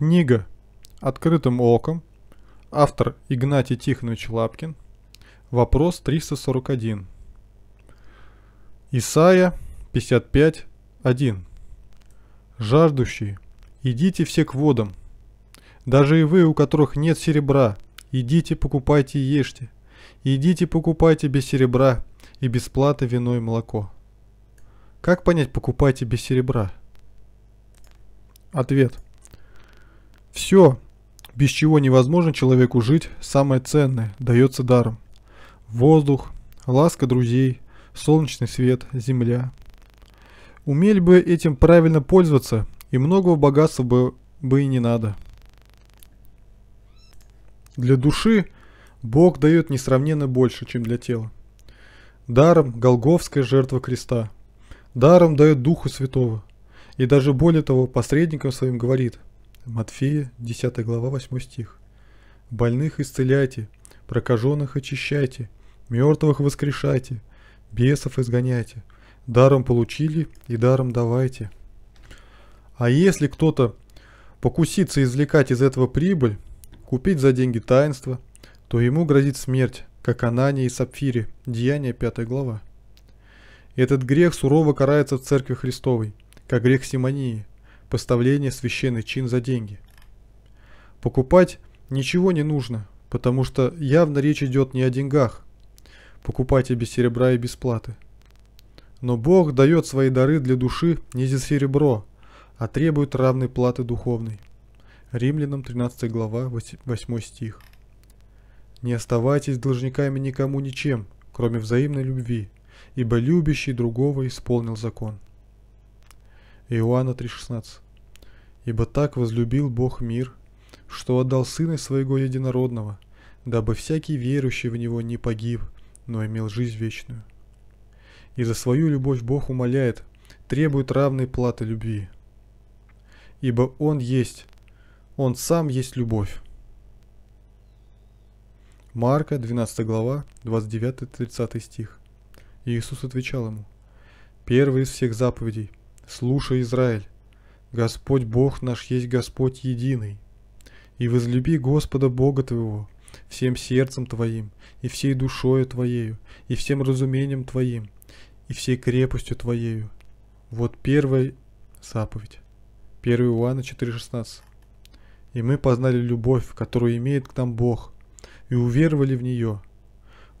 Книга «Открытым оком». Автор Игнатий Тихонович Лапкин. Вопрос 341. Исайя 55, 1. «Жаждущие, идите все к водам. Даже и вы, у которых нет серебра, идите покупайте и ешьте. Идите покупайте без серебра и бесплатно вино и молоко». Как понять «покупайте без серебра»? Ответ – все, без чего невозможно человеку жить, самое ценное, дается даром. Воздух, ласка друзей, солнечный свет, земля. Умели бы этим правильно пользоваться, и многого богатства бы, бы и не надо. Для души Бог дает несравненно больше, чем для тела. Даром Голговская жертва креста. Даром дает Духу Святого. И даже более того, посредником своим говорит – Матфея, 10 глава, 8 стих. «Больных исцеляйте, прокаженных очищайте, мертвых воскрешайте, бесов изгоняйте, даром получили и даром давайте». А если кто-то покусится извлекать из этого прибыль, купить за деньги таинство, то ему грозит смерть, как Анане и Сапфире, Деяние 5 глава. Этот грех сурово карается в Церкви Христовой, как грех Симонии, поставление священный чин за деньги. Покупать ничего не нужно, потому что явно речь идет не о деньгах. Покупайте без серебра и без платы. Но Бог дает свои дары для души не за серебро, а требует равной платы духовной. Римлянам 13 глава 8 стих. Не оставайтесь должниками никому ничем, кроме взаимной любви, ибо любящий другого исполнил закон. Иоанна 3,16. «Ибо так возлюбил Бог мир, что отдал Сына Своего Единородного, дабы всякий верующий в Него не погиб, но имел жизнь вечную». И за свою любовь Бог умоляет, требует равной платы любви. Ибо Он есть, Он сам есть любовь. Марка, 12 глава, 29-30 стих. Иисус отвечал ему, «Первый из всех заповедей – Слушай, Израиль, Господь Бог наш есть Господь единый. И возлюби Господа Бога твоего всем сердцем твоим, и всей душою твоею, и всем разумением твоим, и всей крепостью твоею. Вот первая заповедь. 1 Иоанна 4,16. И мы познали любовь, которую имеет к нам Бог, и уверовали в нее.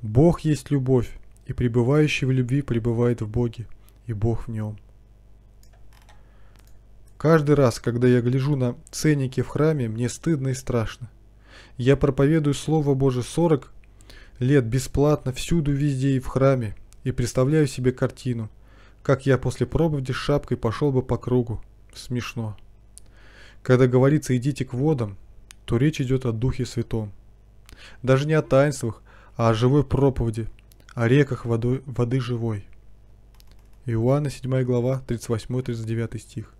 Бог есть любовь, и пребывающий в любви пребывает в Боге, и Бог в нем. Каждый раз, когда я гляжу на ценники в храме, мне стыдно и страшно. Я проповедую Слово Божие 40 лет бесплатно, всюду, везде и в храме, и представляю себе картину, как я после проповеди с шапкой пошел бы по кругу. Смешно. Когда говорится «идите к водам», то речь идет о Духе Святом. Даже не о таинствах, а о живой проповеди, о реках водой, воды живой. Иоанна 7 глава 38-39 стих.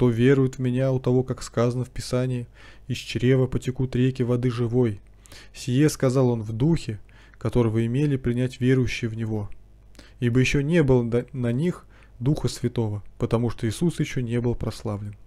Кто верует в меня, у того, как сказано в Писании, из чрева потекут реки воды живой. Сие сказал он в духе, которого имели принять верующие в него. Ибо еще не было на них Духа Святого, потому что Иисус еще не был прославлен.